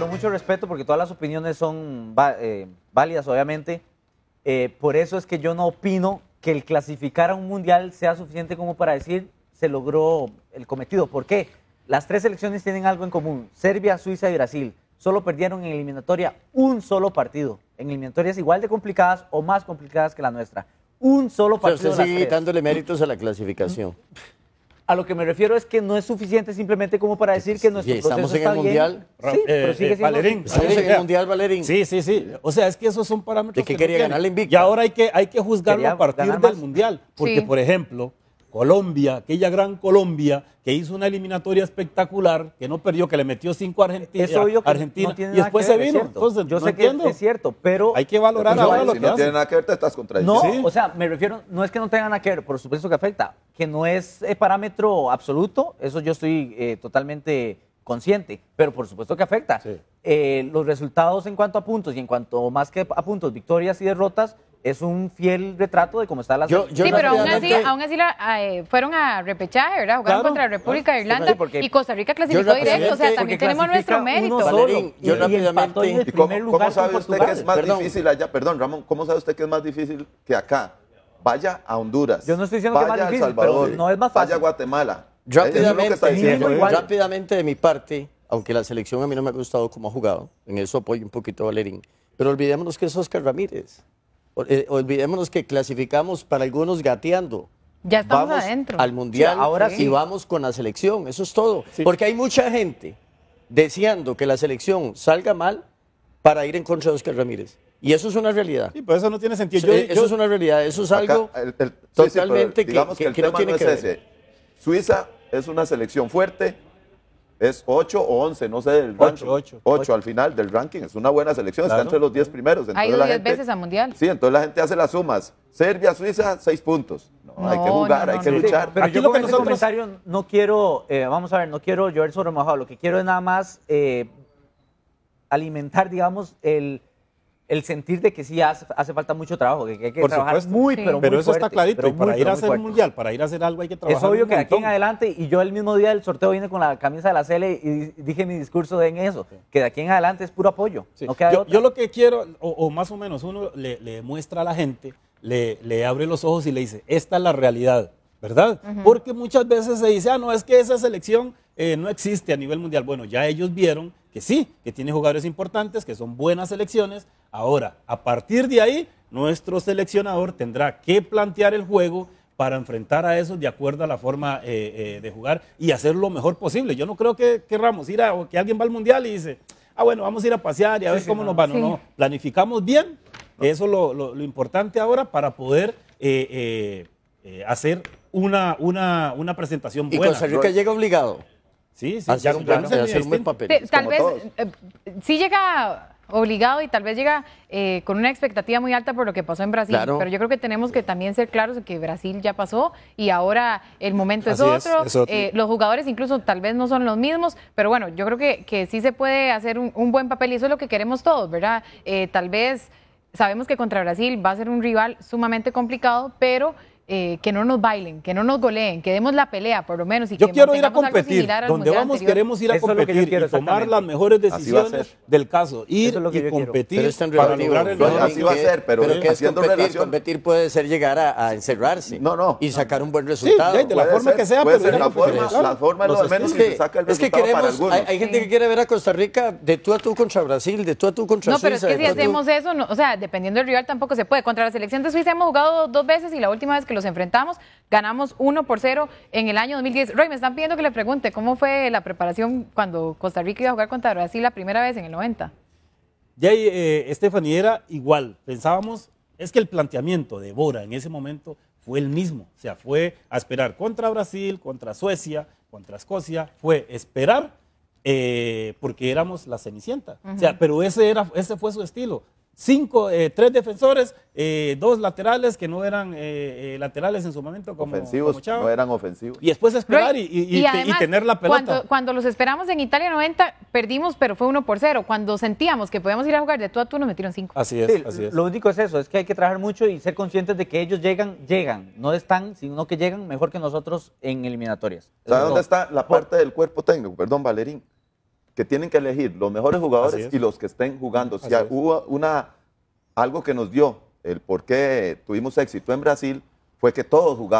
pero mucho respeto porque todas las opiniones son eh, válidas, obviamente. Eh, por eso es que yo no opino que el clasificar a un mundial sea suficiente como para decir se logró el cometido. ¿Por qué? Las tres elecciones tienen algo en común. Serbia, Suiza y Brasil solo perdieron en eliminatoria un solo partido. En eliminatorias igual de complicadas o más complicadas que la nuestra. Un solo partido. O quitándole méritos a la clasificación. A lo que me refiero es que no es suficiente simplemente como para decir que nuestro proceso bien. mundial, Valerín. Sí, sí, sí. O sea, es que esos son parámetros. De que, quería ganar la invicta. Y ahora hay que, hay que juzgarlo a partir del mundial, porque por ejemplo, Colombia, aquella gran Colombia que hizo una eliminatoria espectacular, que no perdió, que le metió cinco a Argentina, Eso y después se vino. Entonces, yo sé que es cierto, pero hay que valorar ahora no, lo no tiene nada que ver, te estás contra No, o sea, me refiero, no es que no tengan nada que ver, por supuesto que afecta, que no es eh, parámetro absoluto, eso yo estoy eh, totalmente consciente, pero por supuesto que afecta. Eh, los resultados en cuanto a puntos y en cuanto más que a puntos, victorias y derrotas, es un fiel retrato de cómo está la yo, Sí, pero aún así, ah, eh, fueron a repechaje, ¿verdad? Jugaron contra la República de Irlanda y Costa Rica clasificó directo. O sea, también tenemos nuestro mérito. Valerín, yo rápidamente. cómo, sabe usted que es más difícil allá? Perdón, Ramón, ¿cómo sabe usted que es más difícil que acá? Vaya a Honduras. Yo no estoy diciendo que es más difícil, Salvador, no es más fácil. Vaya a Guatemala. Rápidamente, ¿eh? rápidamente de mi parte, aunque la selección a mí no me ha gustado cómo ha jugado, en eso apoyo un poquito a Valerín, pero olvidémonos que es Oscar Ramírez. Eh, olvidémonos que clasificamos para algunos gateando. Ya Al mundial ahora y vamos con la selección, eso es todo. Porque hay mucha gente deseando que la selección salga mal para ir en contra de Oscar Ramírez. Y eso es una realidad. Sí, pero eso no tiene sentido. eso eh, es una realidad, eso es algo totalmente que, no tiene que Suiza es una selección fuerte, es 8 o 11, no sé del ranking. 8, 8. al final del ranking. Es una buena selección, está entre los 10 primeros. Entonces, ha ido 10 veces a Mundial. Sí, entonces la gente hace las sumas. Serbia, Suiza, 6 puntos. No, hay que jugar, hay que luchar. pero Aquí yo lo que nosotros... comentario no quiero, eh, vamos a ver, no quiero llover sobre mojado. Lo que quiero es nada más eh, alimentar, digamos, el el sentir de que sí hace, falta mucho trabajo, que hay que trabajar muy, pero eso está clarito, para ir a hacer mundial, para ir a hacer algo hay que trabajar Es obvio que de aquí en adelante, y yo el mismo día del sorteo vine con la camisa de la CL y dije mi discurso en eso, que de aquí en adelante es puro apoyo, yo, lo que quiero, o, más o menos uno le, muestra a la gente, le abre los ojos y le dice, esta es la realidad, ¿verdad? Porque muchas veces se dice, ah, no, es que esa selección eh, no existe a nivel mundial. Bueno, ya ellos vieron que sí, que tiene jugadores importantes, que son buenas selecciones. Ahora, a partir de ahí, nuestro seleccionador tendrá que plantear el juego para enfrentar a esos de acuerdo a la forma eh, eh, de jugar y hacer lo mejor posible. Yo no creo que querramos ir a, o que alguien va al mundial y dice, ah, bueno, vamos a ir a pasear y a ver cómo nos van. No, planificamos bien. Eso es lo, lo importante ahora para poder hacer una, una, una presentación buena. Y que llega obligado. Sí, sí, hacer, un, buen papel. tal vez, eh, sí llega obligado y tal vez llega eh, con una expectativa muy alta por lo que pasó en Brasil. Pero yo creo que tenemos que también ser claros de que Brasil ya pasó y ahora el momento es otro. Eh, los jugadores incluso tal vez no son los mismos, pero bueno, yo creo que, sí se puede hacer un, buen papel y eso es lo que queremos todos, ¿verdad? tal vez sabemos que contra Brasil va a ser un rival sumamente complicado, pero eh, que no nos bailen, que no nos goleen, que demos la pelea por lo menos. Y yo quiero ir a competir. Donde vamos queremos ir a competir tomar las mejores decisiones del caso. Ir y competir para lograr el lo Así va a ser, pero, pero que es competir, puede ser llegar a, encerrarse y sacar un buen resultado. de la forma que sea, pero ser la forma, la forma es menos que, saca el es que queremos, hay, gente que quiere ver a Costa Rica de tú a tú contra Brasil, de tú a tú contra Suiza. No, pero es que si hacemos eso, o sea, dependiendo del rival tampoco se puede. Contra la selección de Suiza hemos jugado dos veces y la última vez que lo enfrentamos, ganamos 1 por 0 en el año 2010. Roy, me están pidiendo que le pregunte cómo fue la preparación cuando Costa Rica iba a jugar contra Brasil la primera vez en el 90. Ya, eh, era igual. Pensábamos, es que el planteamiento de Bora en ese momento fue el mismo. O sea, fue a esperar contra Brasil, contra Suecia, contra Escocia. Fue esperar eh, porque éramos la Cenicienta. O sea, pero ese, era, ese fue su estilo cinco, eh, tres defensores, eh, dos laterales que no eran eh, eh, laterales en su momento como ofensivos, no eran ofensivos. Y después esperar y, tener la pelota. Cuando, cuando, los esperamos en Italia 90, perdimos, pero fue uno por cero. Cuando sentíamos que podíamos ir a jugar de tú a tú, nos metieron cinco. Así es, así es. Lo único es eso, es que hay que trabajar mucho y ser conscientes de que ellos llegan, llegan, no están, sino que llegan mejor que nosotros en eliminatorias. ¿Sabes dónde está la parte del cuerpo técnico? Perdón, Valerín que tienen que elegir los mejores jugadores y los que estén jugando. Si hubo una, algo que nos dio el por qué tuvimos éxito en Brasil fue que todos jugaban.